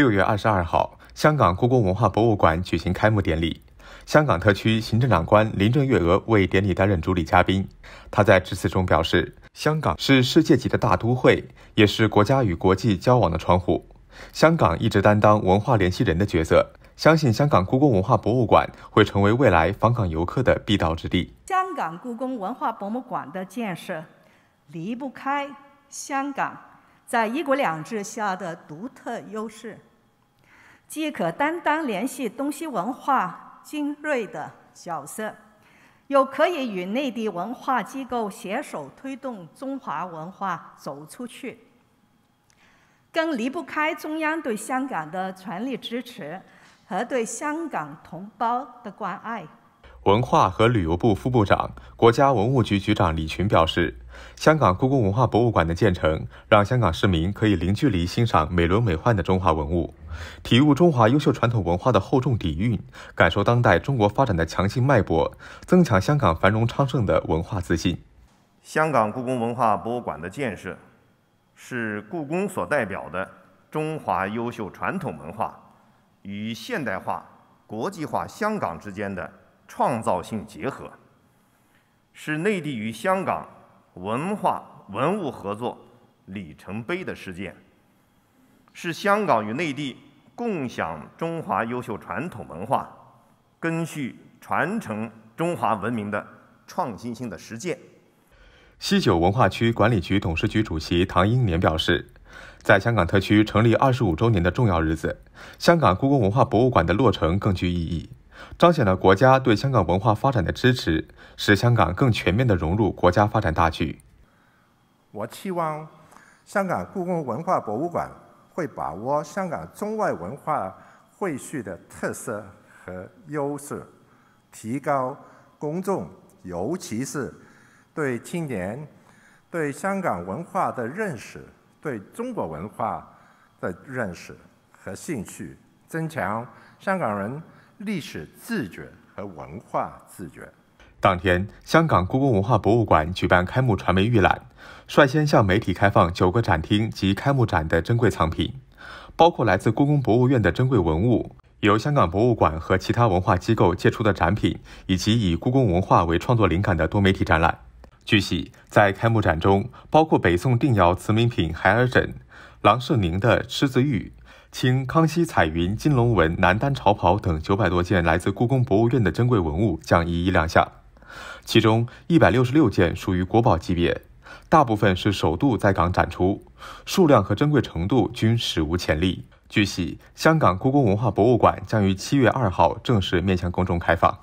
六月二十二号，香港故宫文化博物馆举行开幕典礼，香港特区行政长官林郑月娥为典礼担任主礼嘉宾。她在致辞中表示，香港是世界级的大都会，也是国家与国际交往的窗户。香港一直担当文化联系人的角色，相信香港故宫文化博物馆会成为未来访港游客的必到之地。香港故宫文化博物馆的建设离不开香港。在一国两制下的独特优势，既可担当联系东西文化精锐的角色，又可以与内地文化机构携手推动中华文化走出去，更离不开中央对香港的全力支持和对香港同胞的关爱。文化和旅游部副部长、国家文物局局长李群表示，香港故宫文化博物馆的建成，让香港市民可以零距离欣赏美轮美奂的中华文物，体悟中华优秀传统文化的厚重底蕴，感受当代中国发展的强劲脉搏，增强香港繁荣昌盛的文化自信。香港故宫文化博物馆的建设，是故宫所代表的中华优秀传统文化与现代化、国际化香港之间的。创造性结合，是内地与香港文化文物合作里程碑的事件，是香港与内地共享中华优秀传统文化根续传承中华文明的创新性的实践。西九文化区管理局董事局主席唐英年表示，在香港特区成立二十五周年的重要日子，香港故宫文化博物馆的落成更具意义。彰显了国家对香港文化发展的支持，使香港更全面地融入国家发展大局。我期望香港故宫文化博物馆会把握香港中外文化汇聚的特色和优势，提高公众，尤其是对青年、对香港文化的认识，对中国文化的认识和兴趣，增强香港人。历史自觉和文化自觉。当天，香港故宫文化博物馆举办开幕传媒预览，率先向媒体开放九个展厅及开幕展的珍贵藏品，包括来自故宫博物院的珍贵文物，由香港博物馆和其他文化机构借出的展品，以及以故宫文化为创作灵感的多媒体展览。据悉，在开幕展中，包括北宋定窑瓷明品海尔枕、郎世宁的狮子玉。清康熙彩云金龙纹南丹朝袍等九百多件来自故宫博物院的珍贵文物将一一亮相，其中一百六十六件属于国宝级别，大部分是首度在港展出，数量和珍贵程度均史无前例。据悉，香港故宫文化博物馆将于七月二号正式面向公众开放。